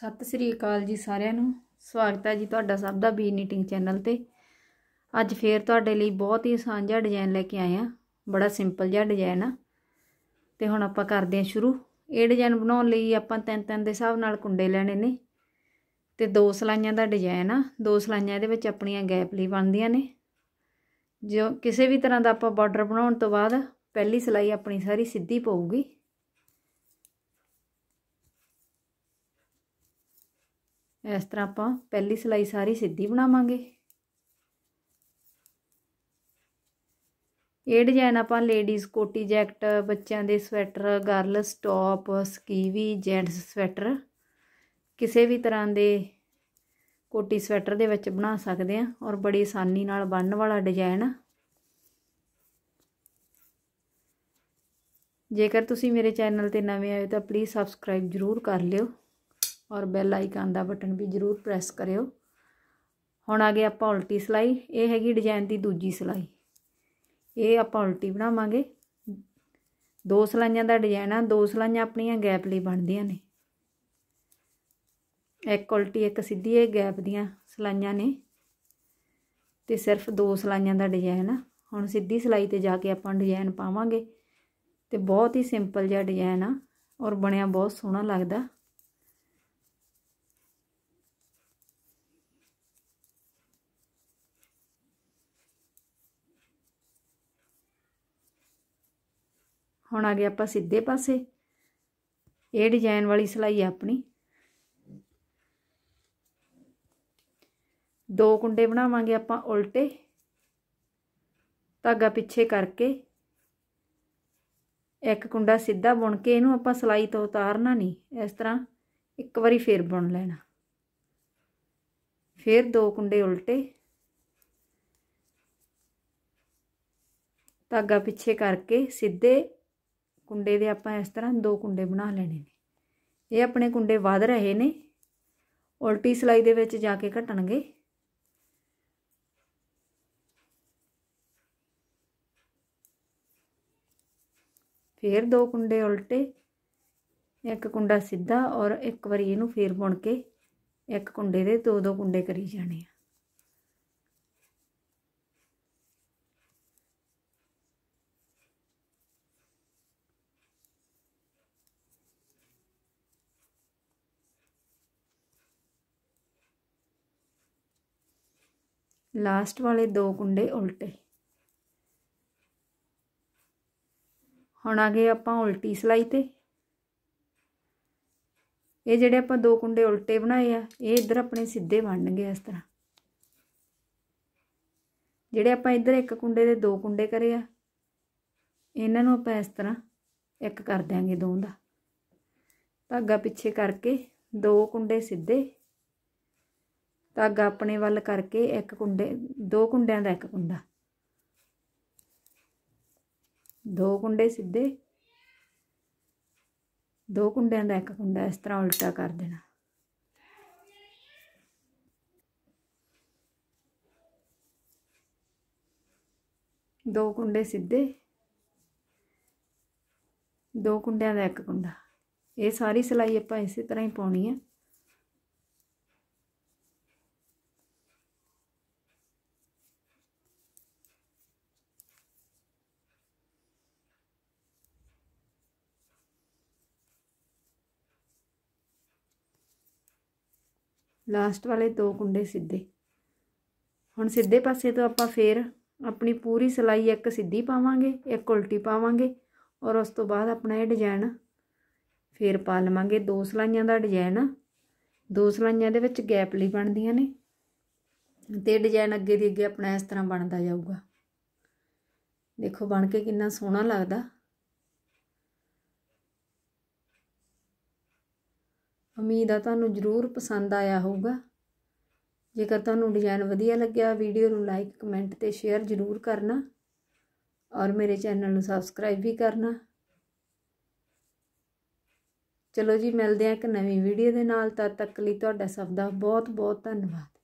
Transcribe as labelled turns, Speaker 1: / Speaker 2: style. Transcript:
Speaker 1: ਸਤਿ ਸ੍ਰੀ ਅਕਾਲ ਜੀ ਸਾਰਿਆਂ ਨੂੰ ਸਵਾਗਤ ਹੈ ਜੀ ਤੁਹਾਡਾ ਸਭ ਦਾ ਬੀ ਨੀਟਿੰਗ ਚੈਨਲ ਤੇ ਅੱਜ ਫੇਰ ਤੁਹਾਡੇ ਲਈ ਬਹੁਤ ਹੀ ਆਸਾਨ ਜਿਹਾ ਡਿਜ਼ਾਈਨ ਲੈ ਕੇ ਆਏ ਆ ਬੜਾ ਸਿੰਪਲ ਜਿਹਾ ਡਿਜ਼ਾਈਨ ਆ ਤੇ ਹੁਣ ਆਪਾਂ ਕਰਦੇ ਹਾਂ ਸ਼ੁਰੂ ਇਹ ਡਿਜ਼ਾਈਨ ਬਣਾਉਣ ਲਈ ਆਪਾਂ ਤਿੰਨ ਤਿੰਨ ਦੇ ਹਿਸਾਬ ਨਾਲ ਕੁੰਡੇ ਲੈਣੇ ਨੇ ਤੇ ਦੋ ਸਲਾਈਆਂ ਦਾ ਡਿਜ਼ਾਈਨ ਆ ਦੋ ਸਲਾਈਆਂ ਇਹਦੇ ਵਿੱਚ ਆਪਣੀਆਂ ਗੈਪ ਲਈ ਬਣਦੀਆਂ ਨੇ ਜੋ ਕਿਸੇ ਵੀ ਤਰ੍ਹਾਂ ਦਾ ਆਪਾਂ ਬਾਰਡਰ ਬਣਾਉਣ ਤੋਂ ਬਾਅਦ ਪਹਿਲੀ ਸਲਾਈ ਆਪਣੀ ਸਾਰੀ ਸਿੱਧੀ ਪਊਗੀ ਇਸ ਤਰ੍ਹਾਂ ਆਪਾਂ ਪਹਿਲੀ ਸਿਲਾਈ ਸਾਰੀ ਸਿੱਧੀ ਬਣਾਵਾਂਗੇ ਇਹ ਡਿਜ਼ਾਈਨ ਆਪਾਂ ਲੇਡੀਜ਼ ਕੋਟੀ ਜੈਕਟ ਬੱਚਿਆਂ ਦੇ sweater girls top skivvy gents sweater ਕਿਸੇ ਵੀ ਤਰ੍ਹਾਂ ਦੇ ਕੋਟੀ ਸਵੈਟਰ ਦੇ ਵਿੱਚ ਬਣਾ ਸਕਦੇ ਆ ਔਰ ਬੜੀ ਆਸਾਨੀ ਨਾਲ ਬਣਨ ਵਾਲਾ ਡਿਜ਼ਾਈਨ ਜੇਕਰ ਤੁਸੀਂ ਮੇਰੇ ਚੈਨਲ ਤੇ ਨਵੇਂ ਆਏ ਤਾਂ ਪਲੀਜ਼ ਸਬਸਕ੍ਰਾਈਬ ਜ਼ਰੂਰ ਕਰ ਲਿਓ ਔਰ ਬੈਲ ਆਈਕਨ ਦਾ ਬਟਨ ਵੀ ਜ਼ਰੂਰ ਪ੍ਰੈਸ ਕਰਿਓ ਹੁਣ ਆ ਗਏ ਆਪਾਂ ਉਲਟੀ ਸਲਾਈ ਇਹ ਹੈਗੀ ਡਿਜ਼ਾਈਨ ਦੀ ਦੂਜੀ ਸਲਾਈ ਇਹ ਆਪਾਂ ਉਲਟੀ ਬਣਾਵਾਂਗੇ ਦੋ ਸਲਾਈਆਂ ਦਾ ਡਿਜ਼ਾਈਨ ਆ ਦੋ ਸਲਾਈਆਂ ਆਪਣੀਆਂ ਗੈਪ ਲਈ ਬਣਦੀਆਂ ਨੇ ਇੱਕ ਉਲਟੀ ਇੱਕ ਸਿੱਧੀ ਇਹ ਗੈਪ ਦੀਆਂ ਸਲਾਈਆਂ ਨੇ ਤੇ ਸਿਰਫ ਦੋ ਸਲਾਈਆਂ ਦਾ ਡਿਜ਼ਾਈਨ ਆ ਹੁਣ ਸਿੱਧੀ ਸਲਾਈ ਤੇ ਜਾ ਕੇ ਆਪਾਂ ਡਿਜ਼ਾਈਨ ਪਾਵਾਂਗੇ ਤੇ ਬਹੁਤ ਹੀ ਸਿੰਪਲ ਜਿਹਾ ਡਿਜ਼ਾਈਨ ਆ ਔਰ ਬਣਿਆ ਬਹੁਤ ਸੋਹਣਾ ਲੱਗਦਾ ਹੁਣ ਆ ਗਏ ਆਪਾਂ ਸਿੱਧੇ ਪਾਸੇ ਇਹ ਡਿਜ਼ਾਈਨ ਵਾਲੀ ਸਲਾਈ ਆਪਣੀ ਦੋ ਕੁੰਡੇ ਬਣਾਵਾਂਗੇ ਆਪਾਂ ਉਲਟੇ ਧਾਗਾ ਪਿੱਛੇ ਕਰਕੇ ਇੱਕ ਕੁੰਡਾ ਸਿੱਧਾ ਬੁਣ ਕੇ ਇਹਨੂੰ ਆਪਾਂ ਸਲਾਈ ਤੋਂ ਉਤਾਰਨਾ ਨਹੀਂ ਇਸ ਤਰ੍ਹਾਂ ਇੱਕ ਵਾਰੀ ਫੇਰ ਬੁਣ ਲੈਣਾ ਫੇਰ ਦੋ ਕੁੰਡੇ ਉਲਟੇ ਧਾਗਾ ਪਿੱਛੇ ਕਰਕੇ ਸਿੱਧੇ ਕੁੰਡੇ ਦੇ ਆਪਾਂ ਇਸ ਤਰ੍ਹਾਂ ਦੋ ਕੁੰਡੇ ਬਣਾ ਲੈਣੇ ਨੇ ਇਹ ਆਪਣੇ ਕੁੰਡੇ ਵਧ ਰਹੇ ਨੇ ਉਲਟੀ ਸਲਾਈ ਦੇ ਵਿੱਚ ਜਾ ਕੇ ਘਟਣਗੇ ਫੇਰ ਦੋ ਕੁੰਡੇ ਉਲਟੇ ਇੱਕ ਕੁੰਡਾ ਸਿੱਧਾ ਔਰ ਇੱਕ ਵਾਰੀ ਇਹਨੂੰ ਫੇਰ ਬੁਣ ਕੇ ਇੱਕ ਕੁੰਡੇ ਦੇ ਦੋ ਦੋ ਕੁੰਡੇ ਕਰੀ ਜਾਣੇ ਆ ਲਾਸਟ ਵਾਲੇ ਦੋ ਕੁੰਡੇ ਉਲਟੇ ਹੁਣ ਆ ਗਏ ਆਪਾਂ ਉਲਟੀ ਸਲਾਈ ਤੇ ਇਹ ਜਿਹੜੇ ਆਪਾਂ ਦੋ ਕੁੰਡੇ ਉਲਟੇ ਬਣਾਏ ਆ ਇਹ ਇੱਧਰ ਆਪਣੇ ਸਿੱਧੇ ਬਣਨਗੇ ਇਸ ਤਰ੍ਹਾਂ ਜਿਹੜੇ ਆਪਾਂ ਇੱਧਰ ਇੱਕ ਕੁੰਡੇ ਦੇ ਦੋ ਕੁੰਡੇ ਕਰੇ ਆ ਇਹਨਾਂ ਨੂੰ ਆਪਾਂ ਇਸ ਤਰ੍ਹਾਂ ਇੱਕ ਕਰ ਦਿਆਂਗੇ ਦੋਹਾਂ ਦਾ ਧਾਗਾ ਪਿੱਛੇ ਕਰਕੇ ਦੋ ਕੁੰਡੇ ਸਿੱਧੇ ਧਾਗਾ ਆਪਣੇ ਵੱਲ ਕਰਕੇ ਇੱਕ ਕੁੰਡੇ ਦੋ ਕੁੰਡਿਆਂ ਦਾ ਇੱਕ ਕੁੰਡਾ ਦੋ ਕੁੰਡੇ ਸਿੱਧੇ ਦੋ ਕੁੰਡਿਆਂ ਦਾ ਇੱਕ ਕੁੰਡਾ ਇਸ ਤਰ੍ਹਾਂ ਉਲਟਾ ਕਰ ਦੇਣਾ ਦੋ ਕੁੰਡੇ ਸਿੱਧੇ ਦੋ ਕੁੰਡਿਆਂ ਦਾ ਇੱਕ ਕੁੰਡਾ ਇਹ ਸਾਰੀ ਸਲਾਈ ਆਪਾਂ ਇਸੇ ਤਰ੍ਹਾਂ ਹੀ ਪਾਉਣੀ ਹੈ ਲਾਸਟ ਵਾਲੇ ਦੋ ਕੁੰਡੇ ਸਿੱਧੇ ਹੁਣ ਸਿੱਧੇ ਪਾਸੇ ਤੋਂ ਆਪਾਂ ਫੇਰ ਆਪਣੀ ਪੂਰੀ ਸਲਾਈ ਇੱਕ ਸਿੱਧੀ ਪਾਵਾਂਗੇ ਇੱਕ ਉਲਟੀ ਪਾਵਾਂਗੇ ਔਰ ਉਸ ਤੋਂ ਬਾਅਦ ਆਪਣਾ ਇਹ ਡਿਜ਼ਾਈਨ ਫੇਰ ਪਾ ਲਵਾਂਗੇ ਦੋ ਸਲਾਈਆਂ ਦਾ ਡਿਜ਼ਾਈਨ ਦੋ ਸਲਾਈਆਂ ਦੇ ਵਿੱਚ ਗੈਪ ਲਈ ਬਣਦੀਆਂ ਨੇ ਤੇ ਡਿਜ਼ਾਈਨ ਅੱਗੇ ਦੀ ਅੱਗੇ ਆਪਣਾ ਇਸ ਤਰ੍ਹਾਂ ਬਣਦਾ ਜਾਊਗਾ ਦੇਖੋ ਬਣ ਕੇ ਕਿੰਨਾ ਸੋਹਣਾ ਲੱਗਦਾ ਉਮੀਦ ਆ ਤੁਹਾਨੂੰ ਜ਼ਰੂਰ ਪਸੰਦ ਆਇਆ ਹੋਊਗਾ ਜੇਕਰ ਤੁਹਾਨੂੰ ਡਿਜ਼ਾਈਨ ਵਧੀਆ ਲੱਗਿਆ ਵੀਡੀਓ ਨੂੰ ਲਾਈਕ ਕਮੈਂਟ ਤੇ ਸ਼ੇਅਰ ਜ਼ਰੂਰ ਕਰਨਾ ਔਰ ਮੇਰੇ ਚੈਨਲ ਨੂੰ ਸਬਸਕ੍ਰਾਈਬ ਵੀ ਕਰਨਾ ਚਲੋ ਜੀ ਮਿਲਦੇ ਆ ਇੱਕ ਨਵੀਂ ਵੀਡੀਓ ਦੇ ਨਾਲ ਤਦ ਤੱਕ ਲਈ ਤੁਹਾਡਾ ਸਭ ਦਾ ਬਹੁਤ ਬਹੁਤ ਧੰਨਵਾਦ